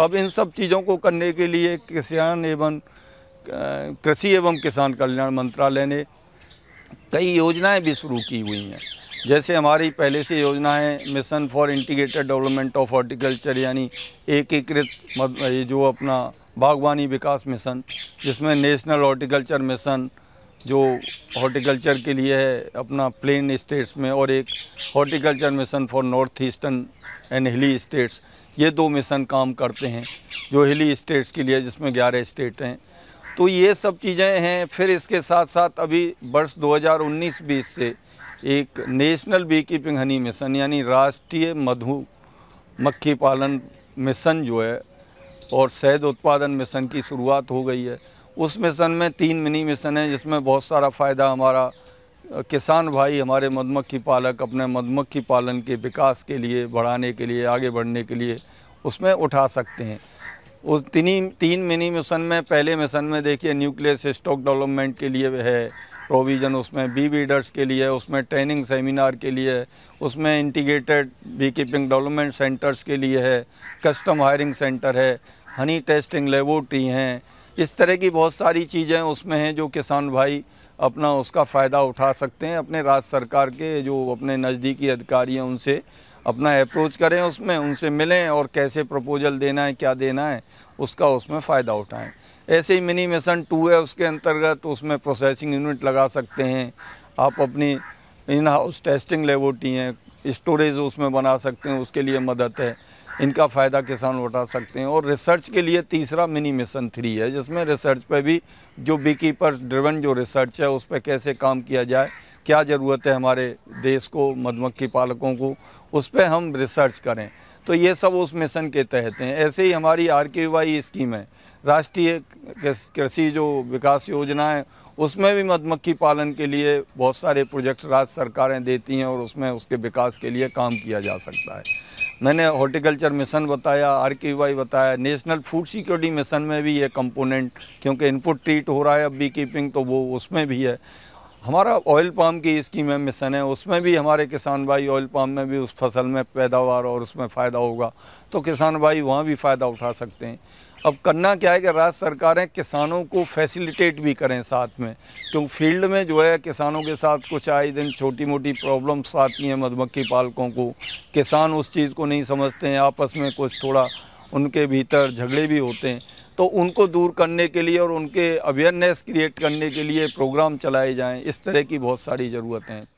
अब इन सब चीज़ों को करने के लिए किसान एवं कृषि एवं किसान कल्याण मंत्रालय ने कई योजनाएं भी शुरू की हुई हैं जैसे हमारी पहले से योजना है mission for integrated development of horticulture यानी एकीकृत जो अपना बागवानी विकास मिशन जिसमें नेशनल हॉर्टिकल्चर मिशन जो हॉर्टिकल्चर के लिए है अपना प्लेन स्टेट्स में और एक horticulture mission for north eastern and hilly states ये दो मिशन काम करते हैं जो हिली स्टेट्स के लिए जिसमें ग्यारह स्टेट हैं तो ये सब चीज़ें हैं फिर इसके साथ साथ अभी वर्ष 2019 हज़ार से एक national bee keeping honey mission यानी राष्ट्रीय मधु मक्खी पालन मिशन जो है और शहद उत्पादन मिशन की शुरुआत हो गई है उस मिशन में तीन मिनी मिशन है जिसमें बहुत सारा फ़ायदा हमारा किसान भाई हमारे मधुमक्खी पालक अपने मधुमक्खी पालन के विकास के लिए बढ़ाने के लिए आगे बढ़ने के लिए उसमें उठा सकते हैं उस तीन तीन मिनी मिशन में पहले मिशन में देखिए न्यूक्लियस स्टॉक डेवलपमेंट के लिए है प्रोविज़न उसमें बी बीडर्स के लिए उसमें ट्रेनिंग सेमिनार के लिए उसमें integrated bee keeping development centres के लिए है कस्टम हायरिंग सेंटर है हनी टेस्टिंग लेबोरेटरी हैं इस तरह की बहुत सारी चीज़ें उसमें हैं जो किसान भाई अपना उसका फ़ायदा उठा सकते हैं अपने राज्य सरकार के जो अपने नज़दीकी अधिकारी हैं उनसे अपना अप्रोच करें उसमें उनसे मिलें और कैसे प्रपोजल देना है क्या देना है उसका उसमें फ़ायदा उठाएं ऐसे ही मिनी मिशन टू है उसके अंतर्गत उसमें प्रोसेसिंग यूनिट लगा सकते हैं आप अपनी इन हाउस टेस्टिंग लेबोरेटरी हैं स्टोरेज उसमें बना सकते हैं उसके लिए मदद है इनका फ़ायदा किसान उठा सकते हैं और रिसर्च के लिए तीसरा मिनी मिशन थ्री है जिसमें रिसर्च पे भी जो बी कीपर ड्रिवन जो रिसर्च है उस पर कैसे काम किया जाए क्या ज़रूरत है हमारे देश को मधुमक्खी पालकों को उस पर हम रिसर्च करें तो ये सब उस मिशन के तहत हैं ऐसे ही हमारी आर के वाई स्कीम है राष्ट्रीय कृषि जो विकास योजना है उसमें भी मधुमक्खी पालन के लिए बहुत सारे प्रोजेक्ट राज्य सरकारें देती हैं और उसमें उसके विकास के लिए काम किया जा सकता है मैंने हॉर्टिकल्चर मिशन बताया आर बताया नेशनल फूड सिक्योरिटी मिशन में भी ये कंपोनेंट क्योंकि इनपुट ट्रीट हो रहा है अब बी कीपिंग तो वो उसमें भी है हमारा ऑयल पाम की स्कीम है मिशन है उसमें भी हमारे किसान भाई ऑयल पाम में भी उस फसल में पैदावार और उसमें फ़ायदा होगा तो किसान भाई वहाँ भी फ़ायदा उठा सकते हैं अब करना क्या है कि राज्य सरकारें किसानों को फैसिलिटेट भी करें साथ में क्योंकि तो फील्ड में जो है किसानों के साथ कुछ आए दिन छोटी मोटी प्रॉब्लम्स आती हैं मधुमक्खी पालकों को किसान उस चीज़ को नहीं समझते हैं आपस में कुछ थोड़ा उनके भीतर झगड़े भी होते हैं तो उनको दूर करने के लिए और उनके अवेयरनेस क्रिएट करने के लिए प्रोग्राम चलाए जाएं इस तरह की बहुत सारी ज़रूरतें हैं